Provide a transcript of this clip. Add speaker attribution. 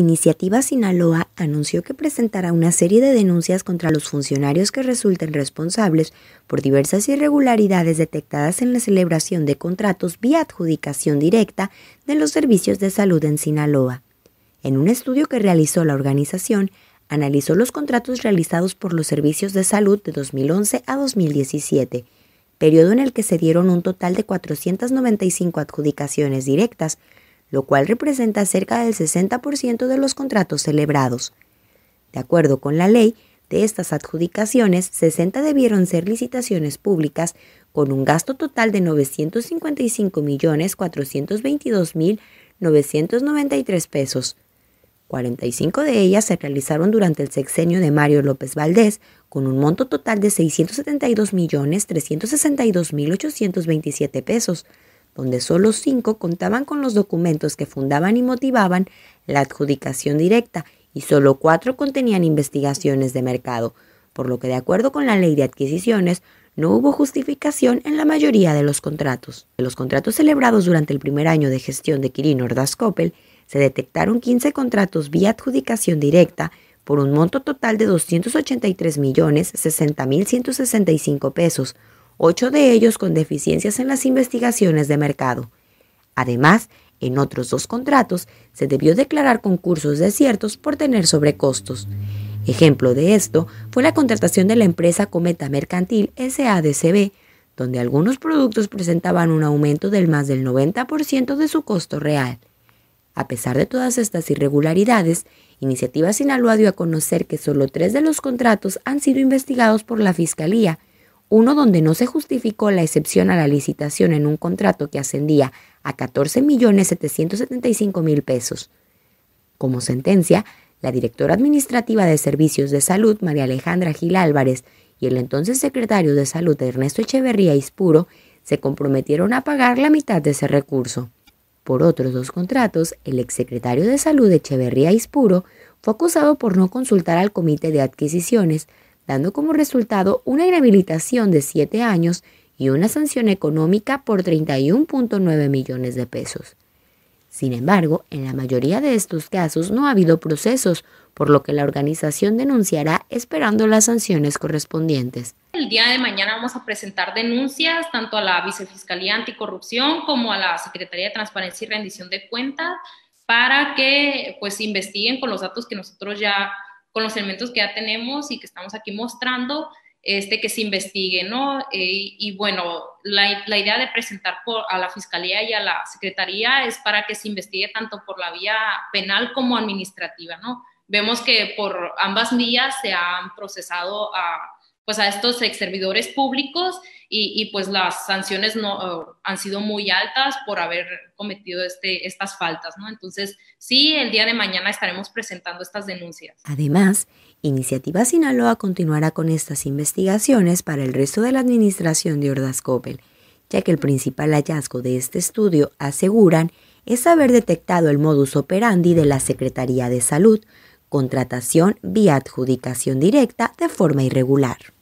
Speaker 1: Iniciativa Sinaloa anunció que presentará una serie de denuncias contra los funcionarios que resulten responsables por diversas irregularidades detectadas en la celebración de contratos vía adjudicación directa de los servicios de salud en Sinaloa. En un estudio que realizó la organización, analizó los contratos realizados por los servicios de salud de 2011 a 2017, periodo en el que se dieron un total de 495 adjudicaciones directas, lo cual representa cerca del 60% de los contratos celebrados. De acuerdo con la ley, de estas adjudicaciones, 60 debieron ser licitaciones públicas con un gasto total de 955.422.993 pesos. 45 de ellas se realizaron durante el sexenio de Mario López Valdés, con un monto total de 672.362.827 pesos, donde solo cinco contaban con los documentos que fundaban y motivaban la adjudicación directa y solo cuatro contenían investigaciones de mercado, por lo que de acuerdo con la ley de adquisiciones, no hubo justificación en la mayoría de los contratos. De los contratos celebrados durante el primer año de gestión de Quirino Ordaz Coppel, se detectaron 15 contratos vía adjudicación directa por un monto total de 283.060.165 pesos, ocho de ellos con deficiencias en las investigaciones de mercado. Además, en otros dos contratos se debió declarar concursos desiertos por tener sobrecostos. Ejemplo de esto fue la contratación de la empresa Cometa Mercantil SADCB, donde algunos productos presentaban un aumento del más del 90% de su costo real. A pesar de todas estas irregularidades, Iniciativa Sinaloa dio a conocer que solo tres de los contratos han sido investigados por la Fiscalía uno donde no se justificó la excepción a la licitación en un contrato que ascendía a 14.775.000 pesos. Como sentencia, la directora administrativa de Servicios de Salud, María Alejandra Gil Álvarez, y el entonces secretario de Salud, Ernesto Echeverría Ispuro, se comprometieron a pagar la mitad de ese recurso. Por otros dos contratos, el exsecretario de Salud, Echeverría Ispuro, fue acusado por no consultar al Comité de Adquisiciones, dando como resultado una inhabilitación de siete años y una sanción económica por 31.9 millones de pesos. Sin embargo, en la mayoría de estos casos no ha habido procesos, por lo que la organización denunciará esperando las sanciones correspondientes.
Speaker 2: El día de mañana vamos a presentar denuncias tanto a la Vicefiscalía Anticorrupción como a la Secretaría de Transparencia y Rendición de Cuentas para que pues investiguen con los datos que nosotros ya con los elementos que ya tenemos y que estamos aquí mostrando, este, que se investigue, ¿no? Eh, y bueno, la, la, idea de presentar por, a la Fiscalía y a la Secretaría es para que se investigue tanto por la vía penal como administrativa, ¿no? Vemos que por ambas vías se han procesado a pues a estos ex servidores públicos y, pues las sanciones no, han sido muy altas por haber cometido este, estas faltas, ¿no? Entonces, sí, el día de mañana estaremos presentando estas denuncias.
Speaker 1: Además, Iniciativa Sinaloa continuará con estas investigaciones para el resto de la administración de Ordaz Coppel, ya que el principal hallazgo de este estudio, aseguran, es haber detectado el modus operandi de la Secretaría de Salud, contratación vía adjudicación directa de forma irregular.